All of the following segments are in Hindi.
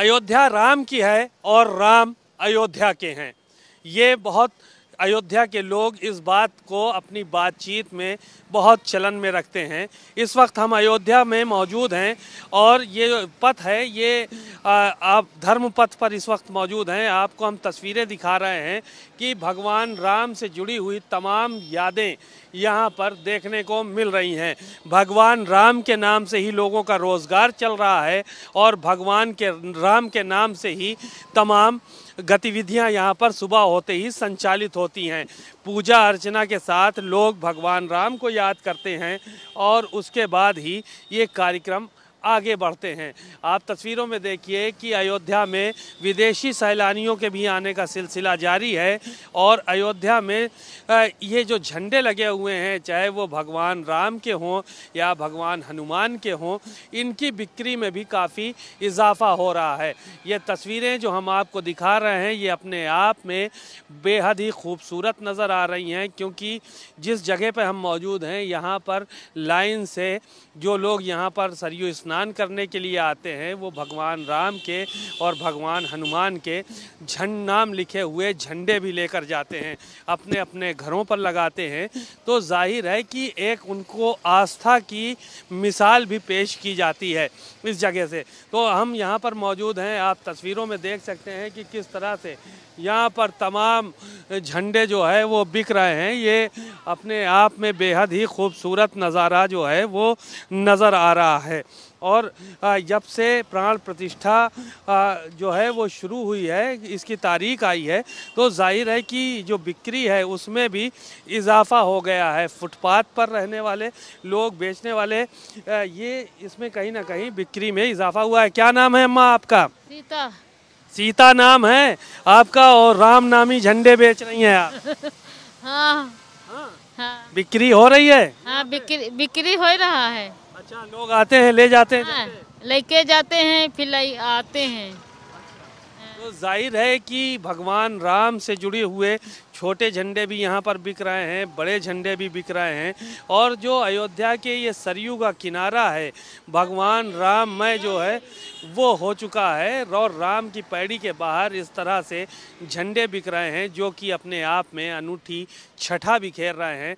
अयोध्या राम की है और राम अयोध्या के हैं ये बहुत अयोध्या के लोग इस बात को अपनी बातचीत में बहुत चलन में रखते हैं इस वक्त हम अयोध्या में मौजूद हैं और ये पथ है ये आप धर्म पथ पर इस वक्त मौजूद हैं आपको हम तस्वीरें दिखा रहे हैं कि भगवान राम से जुड़ी हुई तमाम यादें यहाँ पर देखने को मिल रही हैं भगवान राम के नाम से ही लोगों का रोज़गार चल रहा है और भगवान के राम के नाम से ही तमाम गतिविधियां यहां पर सुबह होते ही संचालित होती हैं पूजा अर्चना के साथ लोग भगवान राम को याद करते हैं और उसके बाद ही ये कार्यक्रम आगे बढ़ते हैं आप तस्वीरों में देखिए कि अयोध्या में विदेशी सैलानियों के भी आने का सिलसिला जारी है और अयोध्या में ये जो झंडे लगे हुए हैं चाहे वो भगवान राम के हों या भगवान हनुमान के हों इनकी बिक्री में भी काफ़ी इजाफा हो रहा है ये तस्वीरें जो हम आपको दिखा रहे हैं ये अपने आप में बेहद ही खूबसूरत नज़र आ रही हैं क्योंकि जिस जगह पर हम मौजूद हैं यहाँ पर लाइन से जो लोग यहाँ पर सरयू स्नान स्नान करने के लिए आते हैं वो भगवान राम के और भगवान हनुमान के झंड नाम लिखे हुए झंडे भी लेकर जाते हैं अपने अपने घरों पर लगाते हैं तो जाहिर है कि एक उनको आस्था की मिसाल भी पेश की जाती है इस जगह से तो हम यहाँ पर मौजूद हैं आप तस्वीरों में देख सकते हैं कि किस तरह से यहाँ पर तमाम झंडे जो है वो बिक रहे हैं ये अपने आप में बेहद ही खूबसूरत नज़ारा जो है वो नज़र आ रहा है और जब से प्राण प्रतिष्ठा जो है वो शुरू हुई है इसकी तारीख आई है तो जाहिर है कि जो बिक्री है उसमें भी इजाफा हो गया है फुटपाथ पर रहने वाले लोग बेचने वाले ये इसमें कहीं ना कहीं बिक्री में इजाफा हुआ है क्या नाम है अम्मा आपका सीता सीता नाम है आपका और राम नामी झंडे बेच रही हैं आप हाँ, हाँ। हाँ। बिक्री हो रही है हाँ बिक्री बिक्री हो रहा है अच्छा लोग आते हैं ले जाते हैं हाँ, लेके जाते हैं फिर आते हैं तो जाहिर है कि भगवान राम से जुड़े हुए छोटे झंडे भी यहाँ पर बिक रहे हैं बड़े झंडे भी बिक रहे हैं और जो अयोध्या के ये सरयू का किनारा है भगवान राम मय जो है वो हो चुका है और राम की पैड़ी के बाहर इस तरह से झंडे बिक रहे हैं जो कि अपने आप में अनूठी छठा बिखेर रहे हैं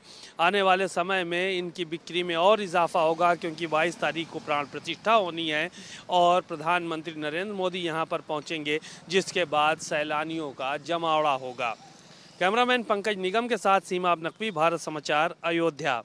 आने वाले समय में इनकी बिक्री में और इजाफा होगा क्योंकि बाईस तारीख को प्राण प्रतिष्ठा होनी है और प्रधानमंत्री नरेंद्र मोदी यहाँ पर पहुँचेंगे जिसके बाद सैलानियों का जमावड़ा होगा कैमरामैन पंकज निगम के साथ सीमा नकवी भारत समाचार अयोध्या